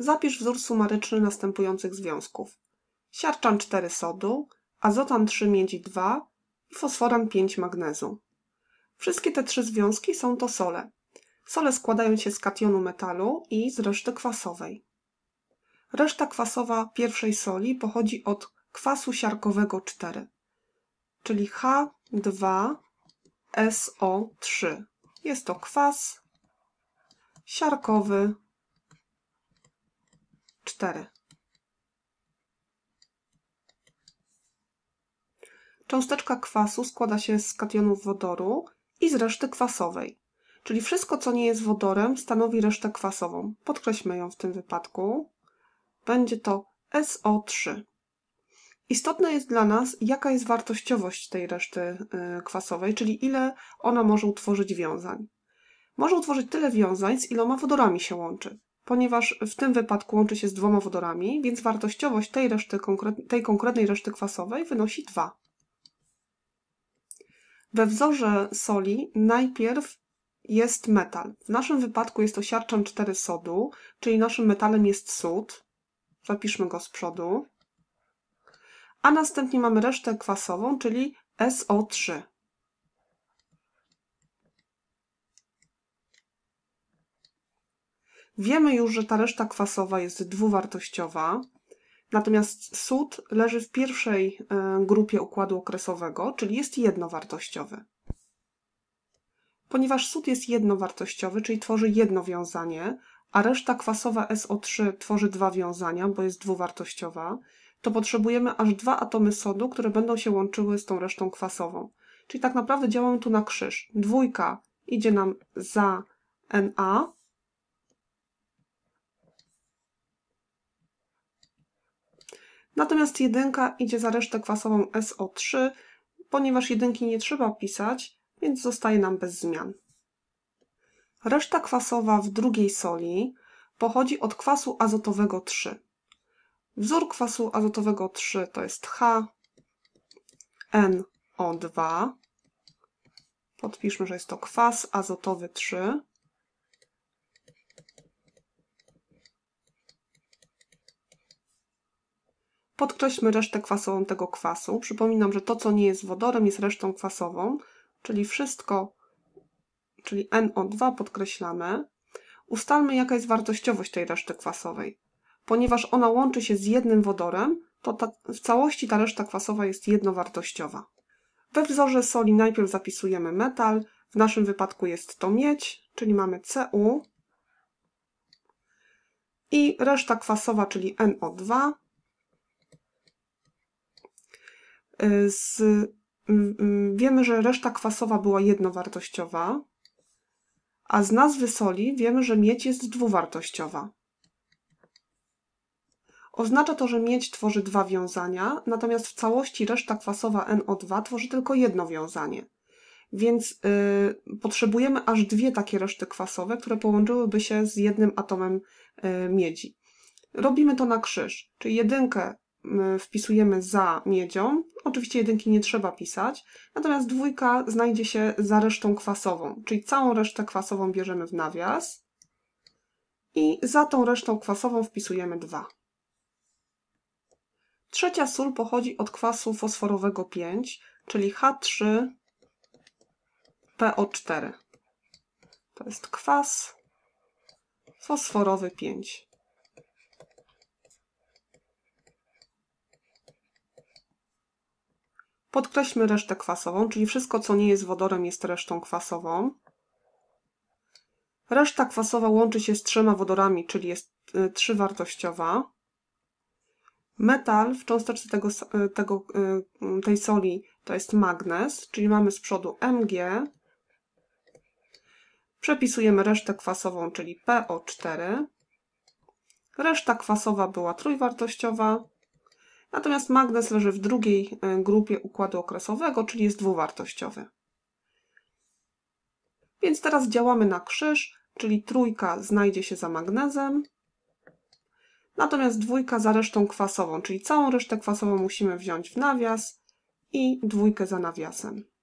Zapisz wzór sumaryczny następujących związków. Siarczan 4 sodu, azotan 3 miedzi 2 i fosforan 5 magnezu. Wszystkie te trzy związki są to sole. Sole składają się z kationu metalu i z reszty kwasowej. Reszta kwasowa pierwszej soli pochodzi od kwasu siarkowego 4, czyli H2SO3. Jest to kwas siarkowy 4. Cząsteczka kwasu składa się z kationów wodoru i z reszty kwasowej, czyli wszystko, co nie jest wodorem, stanowi resztę kwasową. Podkreślmy ją w tym wypadku. Będzie to SO3. Istotne jest dla nas, jaka jest wartościowość tej reszty y, kwasowej, czyli ile ona może utworzyć wiązań. Może utworzyć tyle wiązań, z iloma wodorami się łączy ponieważ w tym wypadku łączy się z dwoma wodorami, więc wartościowość tej, reszty, tej konkretnej reszty kwasowej wynosi 2. We wzorze soli najpierw jest metal. W naszym wypadku jest to siarczan 4 sodu, czyli naszym metalem jest sód. Zapiszmy go z przodu. A następnie mamy resztę kwasową, czyli SO3. Wiemy już, że ta reszta kwasowa jest dwuwartościowa, natomiast sód leży w pierwszej e, grupie układu okresowego, czyli jest jednowartościowy. Ponieważ sód jest jednowartościowy, czyli tworzy jedno wiązanie, a reszta kwasowa SO3 tworzy dwa wiązania, bo jest dwuwartościowa, to potrzebujemy aż dwa atomy sodu, które będą się łączyły z tą resztą kwasową. Czyli tak naprawdę działamy tu na krzyż. Dwójka idzie nam za Na, Natomiast jedynka idzie za resztę kwasową SO3, ponieważ jedynki nie trzeba pisać, więc zostaje nam bez zmian. Reszta kwasowa w drugiej soli pochodzi od kwasu azotowego 3. Wzór kwasu azotowego 3 to jest HNO2. Podpiszmy, że jest to kwas azotowy 3. Podkreślmy resztę kwasową tego kwasu. Przypominam, że to, co nie jest wodorem, jest resztą kwasową, czyli wszystko, czyli NO2 podkreślamy. Ustalmy, jaka jest wartościowość tej reszty kwasowej. Ponieważ ona łączy się z jednym wodorem, to ta, w całości ta reszta kwasowa jest jednowartościowa. We wzorze soli najpierw zapisujemy metal, w naszym wypadku jest to miedź, czyli mamy Cu i reszta kwasowa, czyli NO2 Z, wiemy, że reszta kwasowa była jednowartościowa, a z nazwy soli wiemy, że miedź jest dwuwartościowa. Oznacza to, że miedź tworzy dwa wiązania, natomiast w całości reszta kwasowa NO2 tworzy tylko jedno wiązanie. Więc y, potrzebujemy aż dwie takie reszty kwasowe, które połączyłyby się z jednym atomem y, miedzi. Robimy to na krzyż, czyli jedynkę wpisujemy za miedzią. Oczywiście jedynki nie trzeba pisać, natomiast dwójka znajdzie się za resztą kwasową, czyli całą resztę kwasową bierzemy w nawias i za tą resztą kwasową wpisujemy dwa. Trzecia sól pochodzi od kwasu fosforowego 5, czyli H3PO4. To jest kwas fosforowy 5. Podkreślmy resztę kwasową, czyli wszystko, co nie jest wodorem, jest resztą kwasową. Reszta kwasowa łączy się z trzema wodorami, czyli jest y, trzywartościowa. Metal w cząsteczce tego, y, tego, y, mm, tej soli to jest magnes, czyli mamy z przodu Mg. Przepisujemy resztę kwasową, czyli PO4. Reszta kwasowa była trójwartościowa, natomiast magnes leży w drugiej e, grupie układu okresowego, czyli jest dwuwartościowy. Więc teraz działamy na krzyż, czyli trójka znajdzie się za magnezem, natomiast dwójka za resztą kwasową, czyli całą resztę kwasową musimy wziąć w nawias i dwójkę za nawiasem.